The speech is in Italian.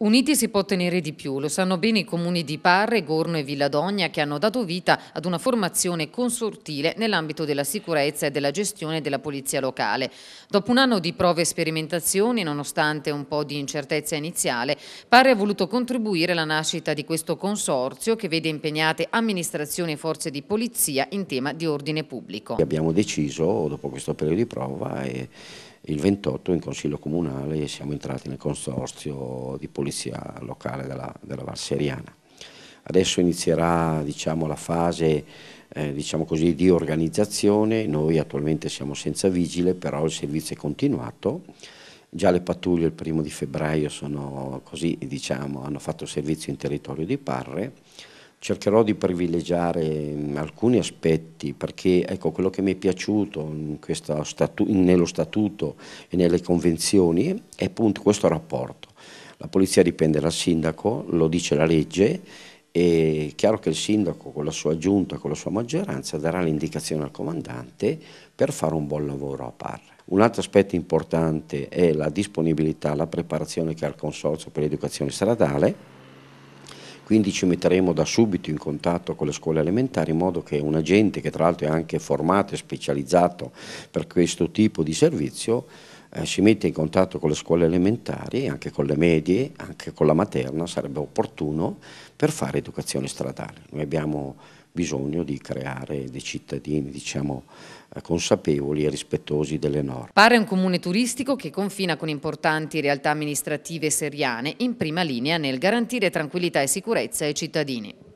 Uniti si può ottenere di più, lo sanno bene i comuni di Parre, Gorno e Villadogna che hanno dato vita ad una formazione consortile nell'ambito della sicurezza e della gestione della polizia locale. Dopo un anno di prove e sperimentazioni, nonostante un po' di incertezza iniziale, Parre ha voluto contribuire alla nascita di questo consorzio che vede impegnate amministrazioni e forze di polizia in tema di ordine pubblico. Abbiamo deciso, dopo questo periodo di prova, e il 28 in consiglio comunale siamo entrati nel consorzio di polizia locale della, della Valseriana. Adesso inizierà diciamo, la fase eh, diciamo così, di organizzazione, noi attualmente siamo senza vigile, però il servizio è continuato. Già le pattuglie il primo di febbraio sono così, diciamo, hanno fatto servizio in territorio di Parre cercherò di privilegiare mm, alcuni aspetti perché ecco, quello che mi è piaciuto statu nello statuto e nelle convenzioni è appunto questo rapporto. La polizia dipende dal sindaco, lo dice la legge, è chiaro che il sindaco con la sua giunta, con la sua maggioranza darà l'indicazione al comandante per fare un buon lavoro a Parra. Un altro aspetto importante è la disponibilità, la preparazione che ha il Consorzio per l'Educazione Stradale, quindi ci metteremo da subito in contatto con le scuole elementari in modo che un agente che tra l'altro è anche formato e specializzato per questo tipo di servizio eh, si mette in contatto con le scuole elementari, anche con le medie, anche con la materna, sarebbe opportuno per fare educazione stradale. Noi abbiamo bisogno di creare dei cittadini diciamo, eh, consapevoli e rispettosi delle norme. Pare un comune turistico che confina con importanti realtà amministrative seriane in prima linea nel garantire tranquillità e sicurezza ai cittadini.